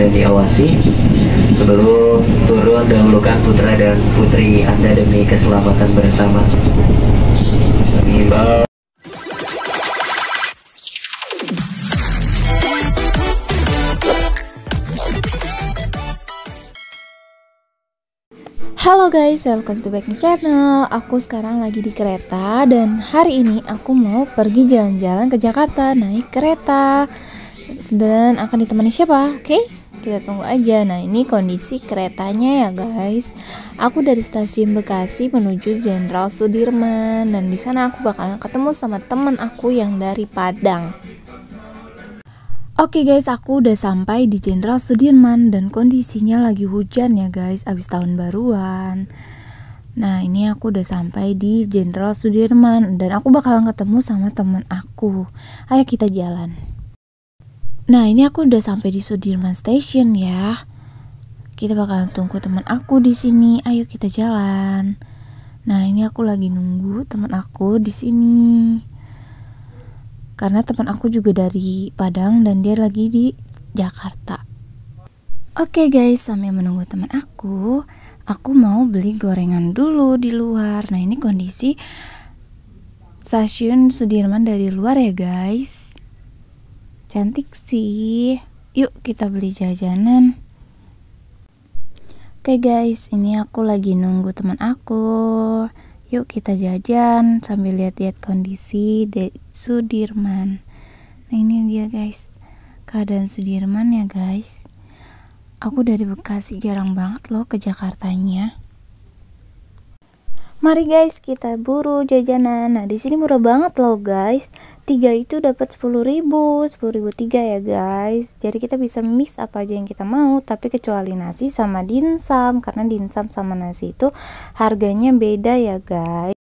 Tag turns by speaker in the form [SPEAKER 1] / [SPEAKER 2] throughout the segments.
[SPEAKER 1] dan diawasi seluruh dan melukakan putra dan putri Anda demi keselamatan bersama. Halo guys, welcome to back my channel Aku sekarang lagi di kereta Dan hari ini aku mau pergi jalan-jalan ke Jakarta Naik kereta Dan akan ditemani siapa, oke? Okay? kita ya, tunggu aja nah ini kondisi keretanya ya guys aku dari stasiun Bekasi menuju Jenderal Sudirman dan di sana aku bakalan ketemu sama temen aku yang dari Padang Oke okay guys, aku udah sampai di Jenderal Sudirman dan kondisinya lagi hujan ya guys, abis tahun baruan. Nah ini aku udah sampai di Jenderal Sudirman dan aku bakalan ketemu sama temen aku. Ayo kita jalan. Nah ini aku udah sampai di Sudirman Station ya. Kita bakalan tunggu teman aku di sini. Ayo kita jalan. Nah ini aku lagi nunggu teman aku di sini. Karena teman aku juga dari Padang dan dia lagi di Jakarta. Oke okay guys, sambil menunggu teman aku, aku mau beli gorengan dulu di luar. Nah ini kondisi stasiun Sudirman dari luar ya guys. Cantik sih. Yuk kita beli jajanan. Oke okay guys, ini aku lagi nunggu teman aku. Yuk kita jajan sambil lihat-lihat kondisi de Sudirman. Nah ini dia guys, keadaan Sudirman ya guys. Aku dari Bekasi jarang banget loh ke Jakartanya. Mari guys, kita buru jajanan. Nah, di sini murah banget loh guys. Tiga itu dapat sepuluh sepuluh ribu, ribu tiga ya guys. Jadi kita bisa mix apa aja yang kita mau, tapi kecuali nasi sama dinsam, karena dinsam sama nasi itu harganya beda ya guys.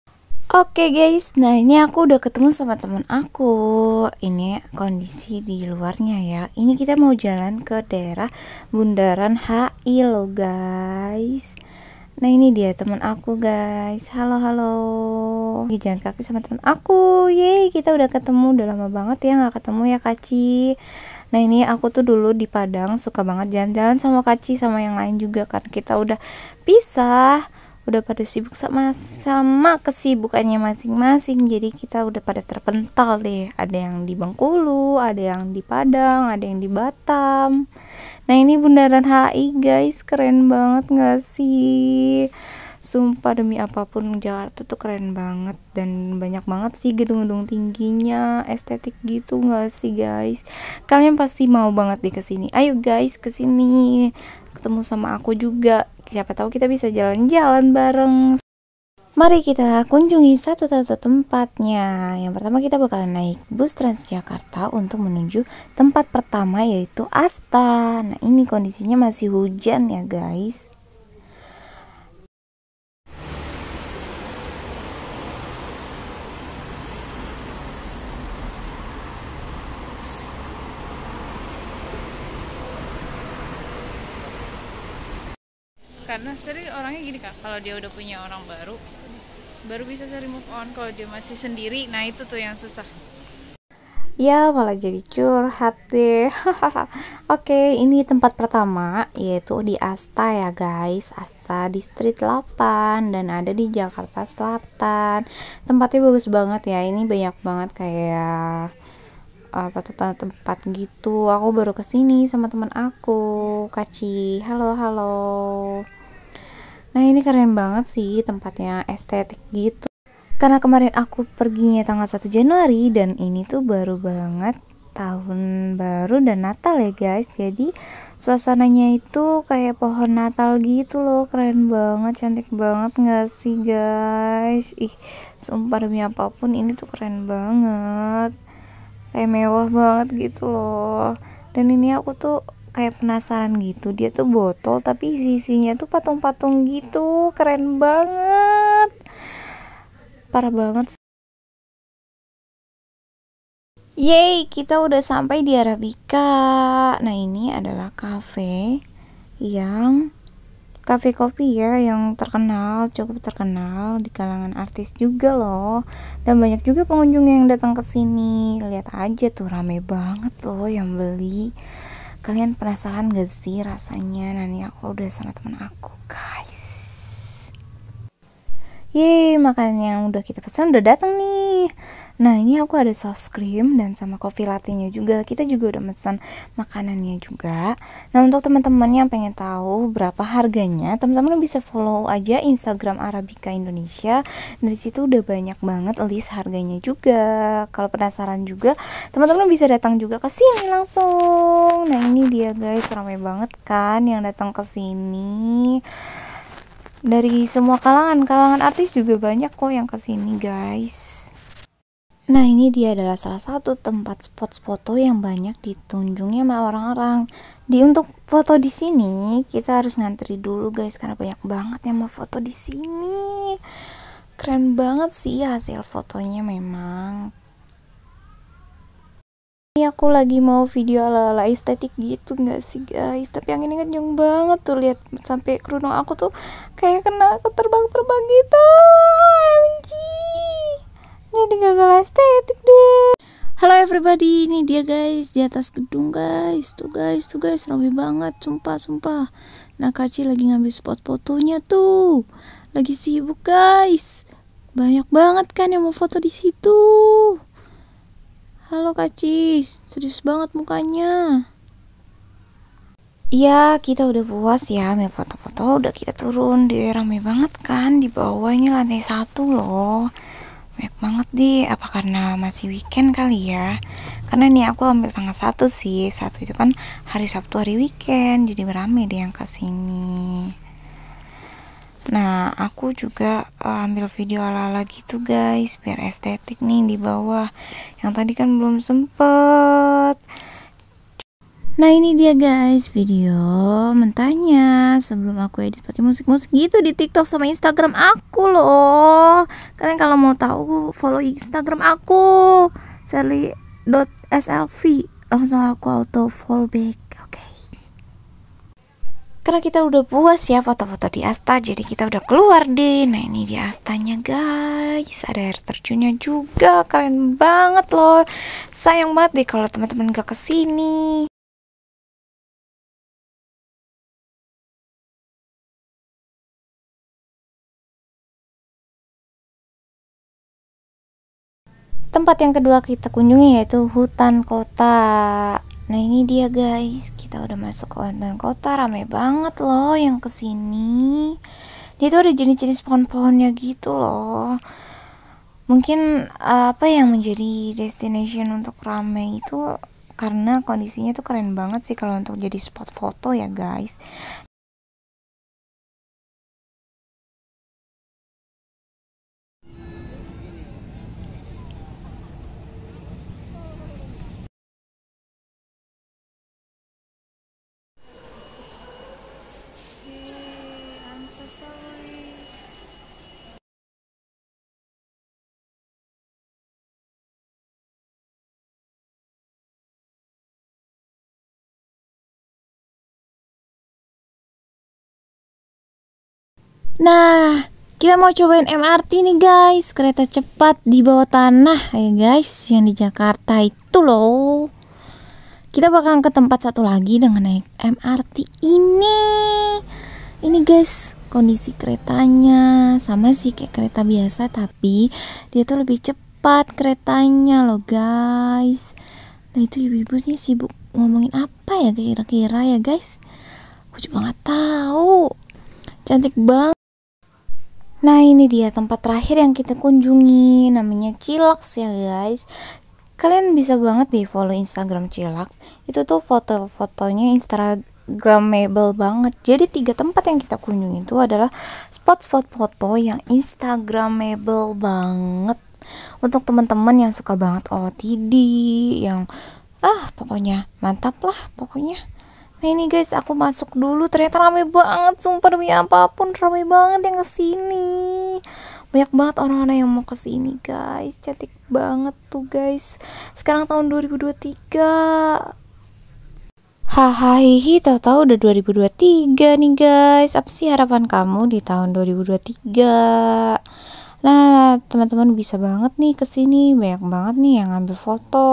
[SPEAKER 1] Oke okay guys, nah ini aku udah ketemu sama temen aku Ini kondisi di luarnya ya Ini kita mau jalan ke daerah Bundaran HI loh guys Nah ini dia teman aku guys Halo halo Jalan kaki sama teman aku Yeay kita udah ketemu Udah lama banget ya nggak ketemu ya Kaci Nah ini aku tuh dulu di Padang Suka banget jalan-jalan sama Kaci Sama yang lain juga kan Kita udah pisah udah pada sibuk sama sama kesibukannya masing-masing jadi kita udah pada terpental deh ada yang di Bengkulu ada yang di Padang ada yang di Batam nah ini bundaran HI guys keren banget gak sih sumpah demi apapun Jakarta tuh keren banget dan banyak banget sih gedung-gedung tingginya estetik gitu gak sih guys kalian pasti mau banget deh kesini ayo guys kesini ketemu sama aku juga siapa tahu kita bisa jalan-jalan bareng. Mari kita kunjungi satu-satu tempatnya. Yang pertama kita bakal naik bus Transjakarta untuk menuju tempat pertama yaitu Asta. Nah, ini kondisinya masih hujan ya, guys. karena sering orangnya gini kak kalau dia udah punya orang baru baru bisa sering move on kalau dia masih sendiri nah itu tuh yang susah ya malah jadi curhat deh oke ini tempat pertama yaitu di Asta ya guys Asta di Street 8 dan ada di Jakarta Selatan tempatnya bagus banget ya ini banyak banget kayak apa tempat-tempat gitu aku baru kesini sama teman aku kaci halo halo Nah ini keren banget sih tempatnya estetik gitu. Karena kemarin aku perginya tanggal 1 Januari dan ini tuh baru banget tahun baru dan Natal ya guys jadi suasananya itu kayak pohon Natal gitu loh keren banget cantik banget nggak sih guys ih sumpah demi apapun ini tuh keren banget kayak mewah banget gitu loh dan ini aku tuh kayak penasaran gitu dia tuh botol tapi sisinya tuh patung-patung gitu keren banget parah banget Yeay, kita udah sampai di Arabica. Nah, ini adalah cafe yang cafe kopi ya yang terkenal, cukup terkenal di kalangan artis juga loh. Dan banyak juga pengunjung yang datang ke sini. Lihat aja tuh rame banget loh yang beli kalian penasaran gak sih rasanya nanti aku udah sama teman aku guys Yeay, makanan yang udah kita pesan udah datang nih. Nah, ini aku ada saus krim dan sama kopi latinya juga. Kita juga udah pesan makanannya juga. Nah, untuk teman-teman yang pengen tahu berapa harganya, teman-teman bisa follow aja Instagram Arabica Indonesia. Dari situ udah banyak banget list harganya juga. Kalau penasaran juga, teman-teman bisa datang juga ke sini langsung. Nah, ini dia guys, ramai banget kan yang datang ke sini dari semua kalangan kalangan artis juga banyak kok yang kesini guys nah ini dia adalah salah satu tempat spot foto yang banyak ditunjungi sama orang-orang di untuk foto di sini kita harus ngantri dulu guys karena banyak banget yang mau foto di sini keren banget sih hasil fotonya memang ini aku lagi mau video ala-ala estetik gitu nggak sih guys? Tapi yang ini kenceng banget tuh lihat sampai kerudung aku tuh kayak kena terbang-terbang gitu. mg Jadi gagal estetik deh. Halo everybody, ini dia guys di atas gedung guys. Tuh guys, tuh guys rame banget, sumpah sumpah. Nah Kaci lagi ngambil spot fotonya tuh. Lagi sibuk guys. Banyak banget kan yang mau foto di situ. Halo Kak Cis, serius banget mukanya. Iya, kita udah puas ya ambil foto-foto, udah kita turun dia rame banget kan di bawah bawahnya lantai satu loh. Banyak banget deh, apa karena masih weekend kali ya? Karena nih aku ambil tanggal satu sih, satu itu kan hari Sabtu hari weekend, jadi rame deh yang kesini. Nah, aku juga uh, ambil video ala-ala gitu, guys, biar estetik nih di bawah. Yang tadi kan belum sempet. Nah, ini dia, guys, video mentahnya sebelum aku edit pakai musik-musik gitu di TikTok sama Instagram aku loh. Kalian kalau mau tahu, follow Instagram aku sally.slv. Langsung aku auto follow Oke. Okay karena kita udah puas ya foto-foto di Asta jadi kita udah keluar deh nah ini di Astanya guys ada air terjunnya juga keren banget loh sayang banget deh kalau teman-teman gak kesini Tempat yang kedua kita kunjungi yaitu hutan kota Nah ini dia guys, kita udah masuk ke London Kota, rame banget loh yang kesini. Dia tuh ada jenis-jenis pohon-pohonnya gitu loh. Mungkin eh, apa yang menjadi destination untuk rame itu karena kondisinya tuh keren banget sih kalau untuk jadi spot foto ya guys. Nah, kita mau cobain MRT nih guys, kereta cepat di bawah tanah ya guys, yang di Jakarta itu loh. Kita bakal ke tempat satu lagi dengan naik MRT ini. Ini guys, kondisi keretanya sama sih kayak kereta biasa tapi dia tuh lebih cepat keretanya loh guys nah itu ibu-ibu nih sibuk ngomongin apa ya kira-kira ya guys aku juga nggak tahu cantik banget Nah ini dia tempat terakhir yang kita kunjungi Namanya cilax ya guys Kalian bisa banget deh follow Instagram cilax Itu tuh foto-fotonya Instagram instagramable banget jadi tiga tempat yang kita kunjungi itu adalah spot-spot foto yang instagramable banget untuk teman-teman yang suka banget OOTD yang ah pokoknya mantap lah pokoknya Nah ini guys, aku masuk dulu. Ternyata rame banget, sumpah demi apapun rame banget yang kesini. Banyak banget orang-orang yang mau kesini guys, cantik banget tuh guys. Sekarang tahun 2023, Hahaha, tahu-tahu udah 2023 nih guys. Apa sih harapan kamu di tahun 2023? Nah, teman-teman bisa banget nih ke sini, banyak banget nih yang ngambil foto.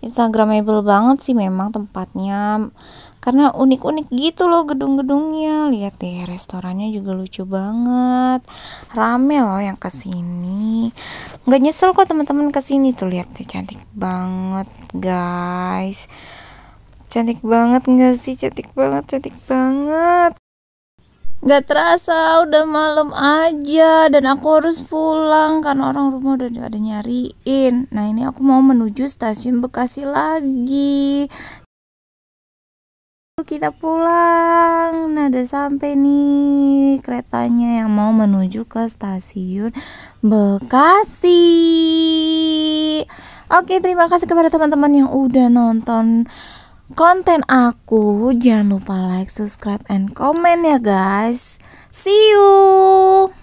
[SPEAKER 1] Instagramable banget sih memang tempatnya. Karena unik-unik gitu loh gedung-gedungnya. Lihat deh, restorannya juga lucu banget. Rame loh yang ke sini. Enggak nyesel kok teman-teman ke sini tuh lihat deh cantik banget, guys. Cantik banget nggak sih? Cantik banget, cantik banget. Gak terasa udah malam aja dan aku harus pulang karena orang rumah udah ada nyariin. Nah ini aku mau menuju stasiun Bekasi lagi. Kita pulang. Nah udah sampai nih keretanya yang mau menuju ke stasiun Bekasi. Oke terima kasih kepada teman-teman yang udah nonton konten aku. Jangan lupa like, subscribe, and comment ya guys. See you!